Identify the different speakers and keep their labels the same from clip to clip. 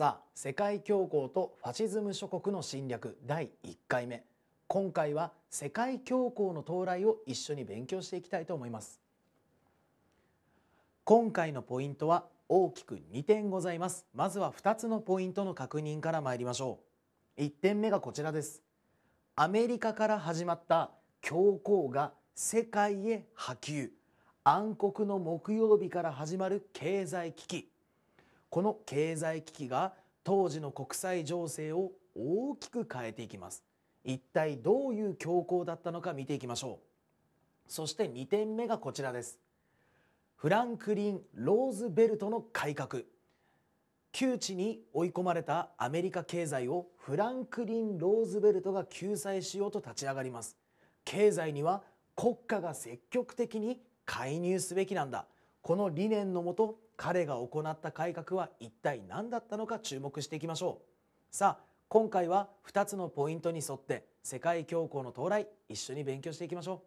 Speaker 1: さあ世界恐慌とファシズム諸国の侵略第1回目今回は世界恐慌の到来を一緒に勉強していきたいと思います今回のポイントは大きく2点ございますまずは2つのポイントの確認から参りましょう1点目がこちらですアメリカから始まった恐慌が世界へ波及暗黒の木曜日から始まる経済危機この経済危機が当時の国際情勢を大きく変えていきます一体どういう恐慌だったのか見ていきましょうそして2点目がこちらですフランクリン・ローズベルトの改革窮地に追い込まれたアメリカ経済をフランクリン・ローズベルトが救済しようと立ち上がります経済には国家が積極的に介入すべきなんだこの理念のもと彼が行った改革は一体何だったのか注目していきましょうさあ今回は2つのポイントに沿って世界恐慌の到来一緒に勉強していきましょう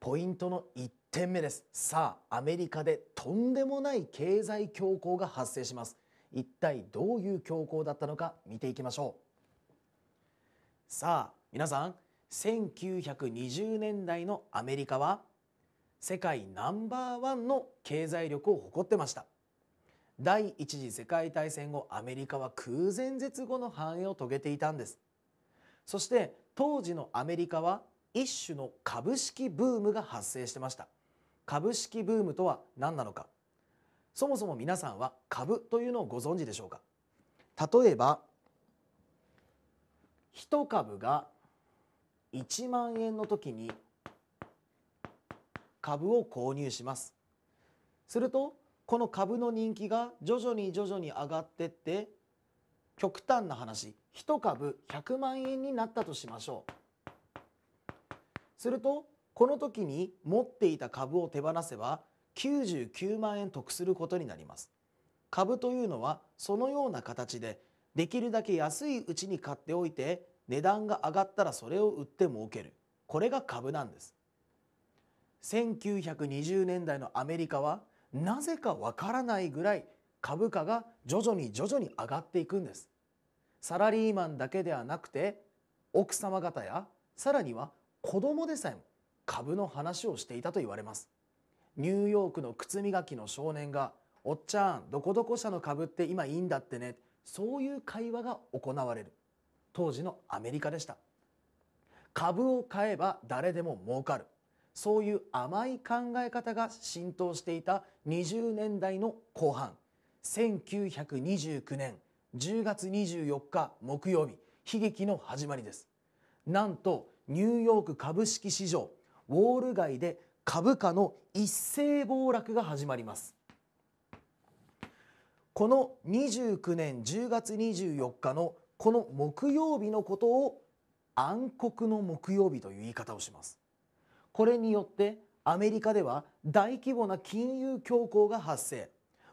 Speaker 1: ポイントの1点目ですさあアメリカでとんでもない経済恐慌が発生します一体どういう恐慌だったのか見ていきましょうさあ皆さん1920年代のアメリカは世界ナンバーワンの経済力を誇ってました第一次世界大戦後アメリカは空前絶後の繁栄を遂げていたんですそして当時のアメリカは一種の株式ブームが発生してました株式ブームとは何なのかそもそも皆さんは株というのをご存知でしょうか例えば一株が1万円の時に株を購入しますするとこの株の人気が徐々に徐々に上がってって極端な話1株100万円になったとしましょうするとこの時に持っていた株を手放せば99万円得することになります株というのはそのような形でできるだけ安いうちに買っておいて値段が上がったらそれを売って儲けるこれが株なんです1920年代のアメリカはなぜかわからないぐらい株価が徐々に徐々に上がっていくんですサラリーマンだけではなくて奥様方やさらには子供でさえも株の話をしていたと言われますニューヨークの靴磨きの少年が「おっちゃんどこどこ社の株って今いいんだってね」そういう会話が行われる当時のアメリカでした株を買えば誰でも儲かるそういう甘い考え方が浸透していた20年代の後半1929年10月24日木曜日悲劇の始まりですなんとニューヨーク株式市場ウォール街で株価の一斉暴落が始まりますこの29年10月24日のこの木曜日のことを暗黒の木曜日という言い方をしますこれによってアメリカでは大規模な金融恐慌が発生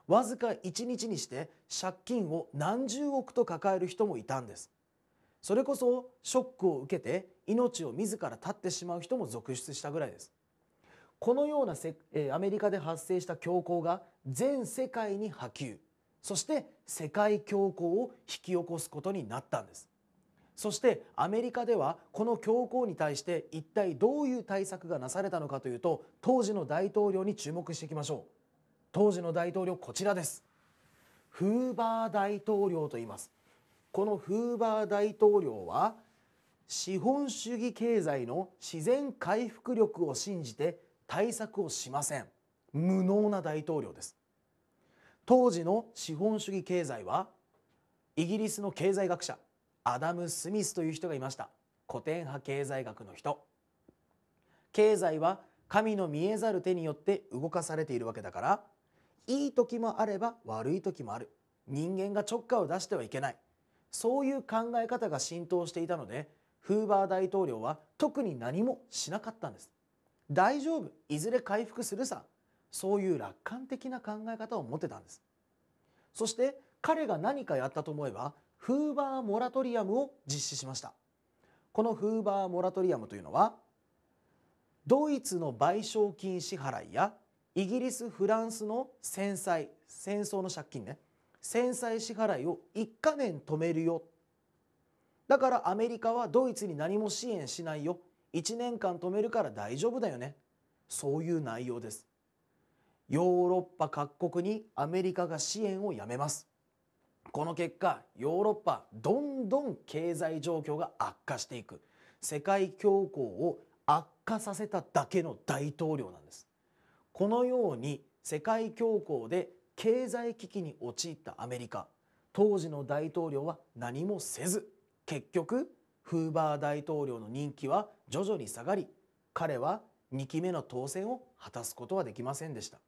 Speaker 1: わずか1日にして借金を何十億と抱える人もいたんですそれこそショックを受けて命を自ら絶ってしまう人も続出したぐらいですこのようなせ、えアメリカで発生した恐慌が全世界に波及そして世界恐慌を引き起こすことになったんですそしてアメリカではこの恐慌に対して一体どういう対策がなされたのかというと当時の大統領に注目していきましょう当時の大統領こちらですフーバー大統領と言いますこのフーバー大統領は資本主義経済の自然回復力を信じて対策をしません無能な大統領です当時の資本主義経済はイギリスの経済学者アダム・スミスという人がいました古典派経済学の人経済は神の見えざる手によって動かされているわけだからいい時もあれば悪い時もある人間がちょっかを出してはいけないそういう考え方が浸透していたのでフーバー大統領は特に何もしなかったんです大丈夫いずれ回復するさそういう楽観的な考え方を持ってたんですそして彼が何かやったと思えばフーバーモラトリアムを実施しましたこのフーバーモラトリアムというのはドイツの賠償金支払いやイギリスフランスの戦災戦争の借金ね戦災支払いを1か年止めるよだからアメリカはドイツに何も支援しないよ1年間止めるから大丈夫だよねそういう内容ですヨーロッパ各国にアメリカが支援をやめますこの結果ヨーロッパどんどん経済状況が悪化していく世界恐慌を悪化させただけの大統領なんですこのように世界恐慌で経済危機に陥ったアメリカ当時の大統領は何もせず結局フーバー大統領の人気は徐々に下がり彼は2期目の当選を果たすことはできませんでした。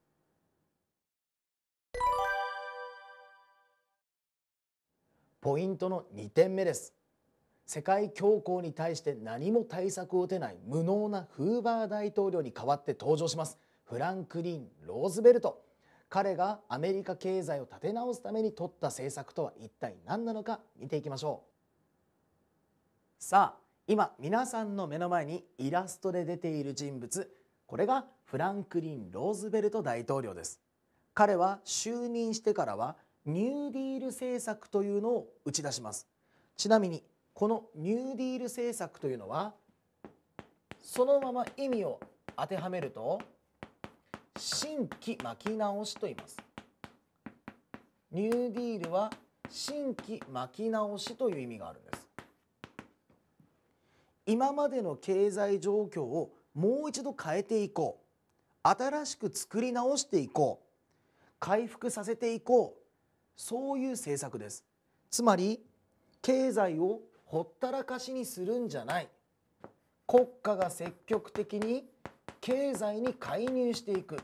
Speaker 1: ポイントの2点目です世界恐慌に対して何も対策を打てない無能なフーバー大統領に代わって登場しますフランクリン・ローズベルト彼がアメリカ経済を立て直すために取った政策とは一体何なのか見ていきましょうさあ今皆さんの目の前にイラストで出ている人物これがフランクリン・ローズベルト大統領です彼は就任してからはニューディール政策というのを打ち出しますちなみにこのニューディール政策というのはそのまま意味を当てはめると新規巻き直しと言いますニューディールは新規巻き直しという意味があるんです今までの経済状況をもう一度変えていこう新しく作り直していこう回復させていこうそういう政策ですつまり経済をほったらかしにするんじゃない国家が積極的に経済に介入していく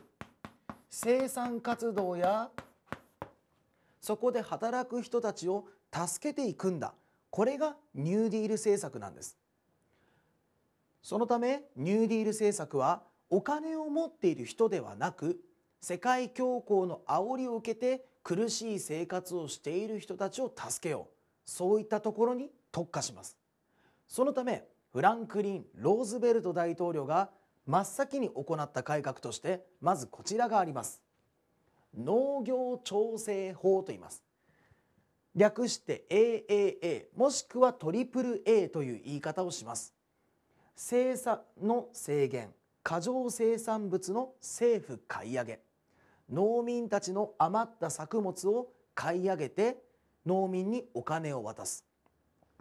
Speaker 1: 生産活動やそこで働く人たちを助けていくんだこれがニューディール政策なんですそのためニューディール政策はお金を持っている人ではなく世界恐慌の煽りを受けて苦しい生活をしている人たちを助けようそういったところに特化しますそのためフランクリン・ローズベルト大統領が真っ先に行った改革としてまずこちらがあります農業調整法と言います略して AAA もしくは AAA という言い方をします生産の制限過剰生産物の政府買い上げ農民たちの余った作物を買い上げて農民にお金を渡す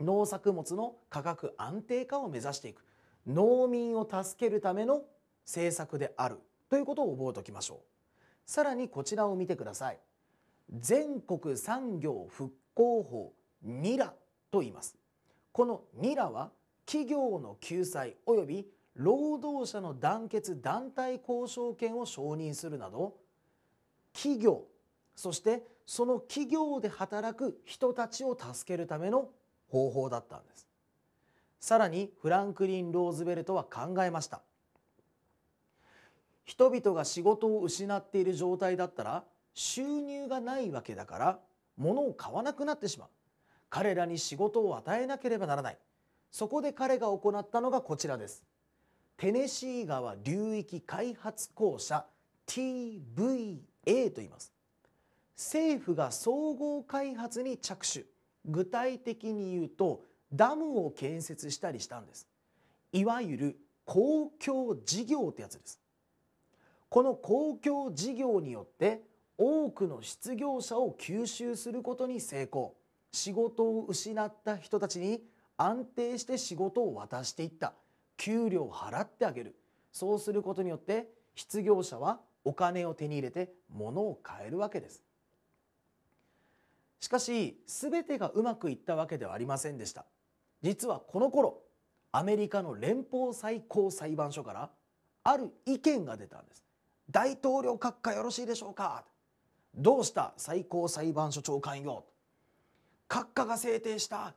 Speaker 1: 農作物の価格安定化を目指していく農民を助けるための政策であるということを覚えておきましょうさらにこちらを見てください全国産業復興法ニラと言いますこのニラは企業の救済及び労働者の団結団体交渉権を承認するなど企業そしてその企業で働く人たちを助けるための方法だったんですさらにフランクリン・ローズベルトは考えました人々が仕事を失っている状態だったら収入がないわけだから物を買わなくなってしまう彼らに仕事を与えなければならないそこで彼が行ったのがこちらですテネシー川流域開発公社 TVA A と言います政府が総合開発に着手具体的に言うとダムを建設したりしたんですいわゆる公共事業ってやつですこの公共事業によって多くの失業者を吸収することに成功仕事を失った人たちに安定して仕事を渡していった給料を払ってあげるそうすることによって失業者はお金を手に入れて物を買えるわけです。しかし全てがうまくいったわけではありませんでした。実はこの頃アメリカの連邦最高裁判所からある意見が出たんです。大統領閣下よろしいでしょうかどうした最高裁判所長官よ閣下が制定した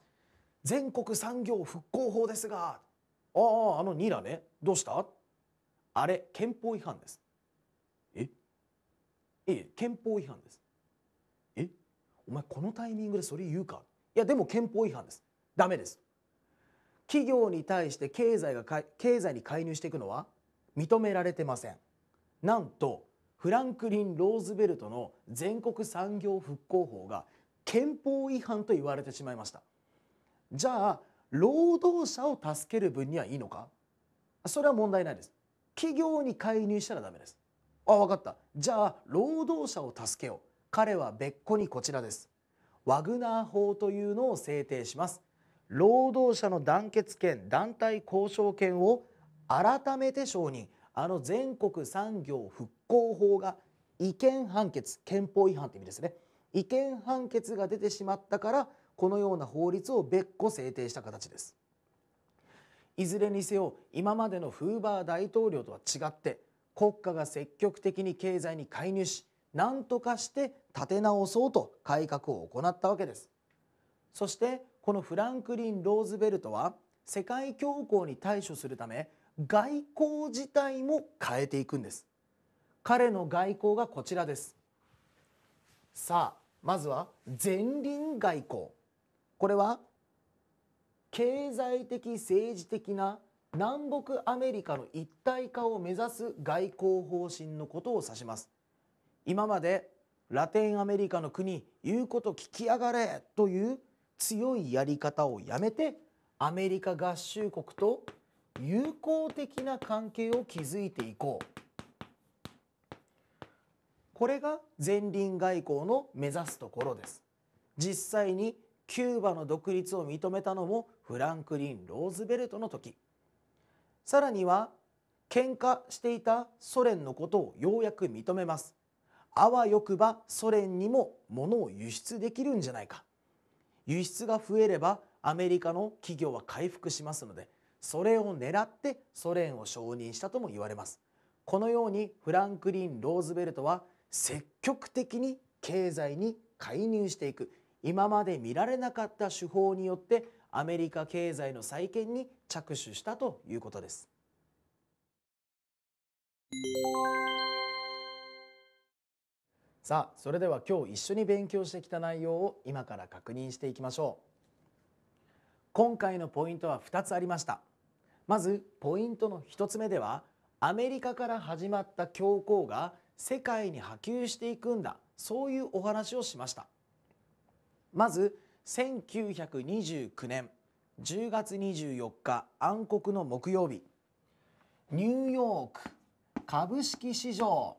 Speaker 1: 全国産業復興法ですがあああのニラねどうしたあれ憲法違反ですいえ憲法違反ですえお前このタイミングでそれ言うかいやでも憲法違反ですダメです企業に対して経済が経済に介入していくのは認められてませんなんとフランクリン・ローズベルトの全国産業復興法が憲法違反と言われてしまいましたじゃあ労働者を助ける分にはいいのかそれは問題ないです企業に介入したらダメですあ分かったじゃあ労働者を助けよう彼は別個にこちらですワグナー法というのを制定します労働者の団結権団体交渉権を改めて承認あの全国産業復興法が違憲判決憲法違反って意味ですね違憲判決が出てしまったからこのような法律を別個制定した形ですいずれにせよ今までのフーバー大統領とは違って国家が積極的に経済に介入し何とかして立て直そうと改革を行ったわけですそしてこのフランクリン・ローズベルトは世界恐慌に対処するため外交自体も変えていくんです彼の外交がこちらですさあまずは前輪外交これは経済的政治的な南北アメリカの一体化を目指す外交方針のことを指します今までラテンアメリカの国言うこと聞きやがれという強いやり方をやめてアメリカ合衆国と友好的な関係を築いていこうこれが前輪外交の目指すところです実際にキューバの独立を認めたのもフランクリン・ローズベルトの時さらには喧嘩していたソ連のことをようやく認めますあわよくばソ連にも物を輸出できるんじゃないか輸出が増えればアメリカの企業は回復しますのでそれを狙ってソ連を承認したとも言われますこのようにフランクリン・ローズベルトは積極的に経済に介入していく今まで見られなかった手法によってアメリカ経済の再建に着手したということです。さあそれでは今日一緒に勉強してきた内容を今から確認していきましょう今回のポイントは2つありましたまずポイントの1つ目ではアメリカから始まった教皇が世界に波及していくんだそういうお話をしましたまず1929年10月24日暗黒の木曜日ニューヨーク株式市場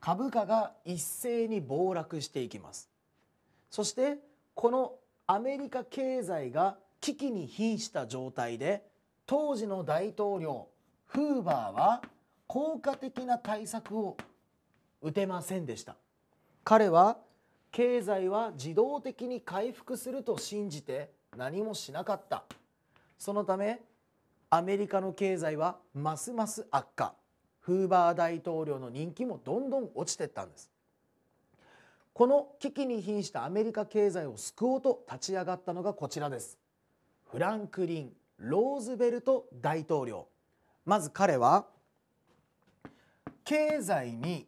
Speaker 1: 株価が一斉に暴落していきますそしてこのアメリカ経済が危機に瀕した状態で当時の大統領フーバーは効果的な対策を打てませんでした彼は経済は自動的に回復すると信じて何もしなかったそのためアメリカの経済はますます悪化フーバー大統領の人気もどんどん落ちてったんですこの危機に瀕したアメリカ経済を救おうと立ち上がったのがこちらですフランクリン・ローズベルト大統領まず彼は経済に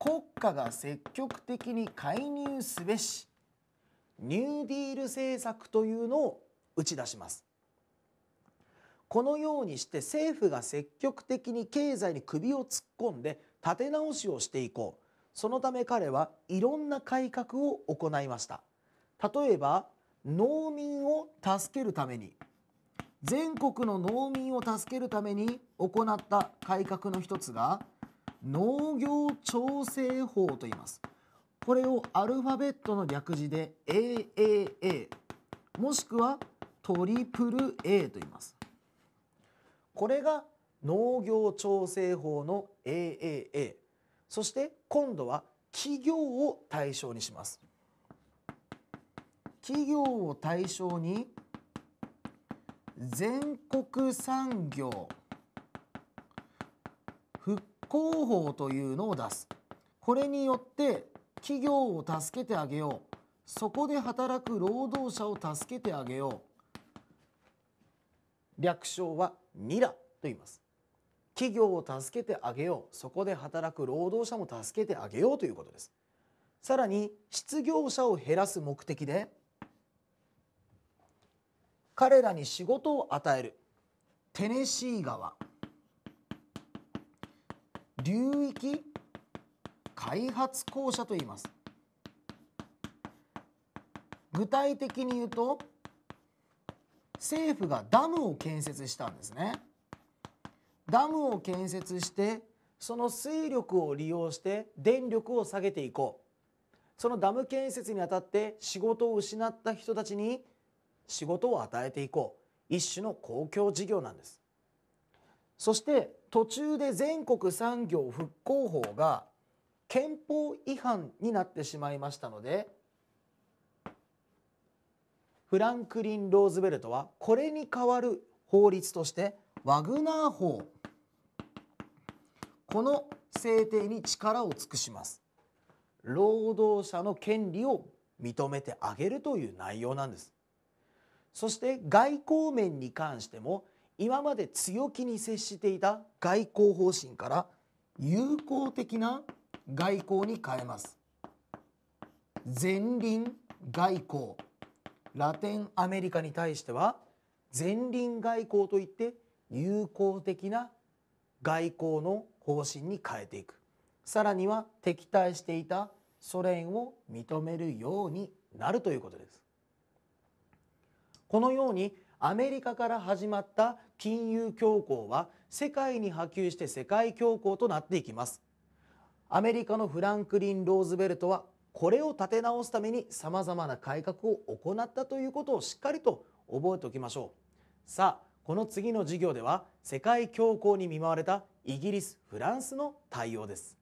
Speaker 1: 国家が積極的に介入すべしニューディール政策というのを打ち出しますこのようにして政府が積極的に経済に首を突っ込んで立て直しをしていこうそのため彼はいろんな改革を行いました例えば農民を助けるために全国の農民を助けるために行った改革の一つが農業調整法と言いますこれをアルファベットの略字で AAA もしくはトリプル A と言いますこれが農業調整法の AAA そして今度は企業を対象にします企業を対象に全国産業広報というのを出すこれによって企業を助けてあげようそこで働く労働者を助けてあげよう略称はミラと言います企業を助けてあげようそこで働く労働者も助けてあげようということですさらに失業者を減らす目的で彼らに仕事を与えるテネシー川流域開発公社と言います具体的に言うと政府がダムを建設したんですねダムを建設してその水力を利用して電力を下げていこうそのダム建設にあたって仕事を失った人たちに仕事を与えていこう一種の公共事業なんですそして途中で全国産業復興法が憲法違反になってしまいましたのでフランクリン・ローズベルトはこれに代わる法律としてワグナー法この制定に力を尽くします労働者の権利を認めてあげるという内容なんですそして外交面に関しても今まで強気に接していた外交方針から友好的な外交に変えます前輪外交ラテンアメリカに対しては前輪外交といって友好的な外交の方針に変えていくさらには敵対していたソ連を認めるようになるということですこのようにアメリカから始まった金融恐慌は世界に波及して世界恐慌となっていきますアメリカのフランクリン・ローズベルトはこれを立て直すためにさまざまな改革を行ったということをしっかりと覚えておきましょうさあこの次の授業では世界恐慌に見舞われたイギリス・フランスの対応です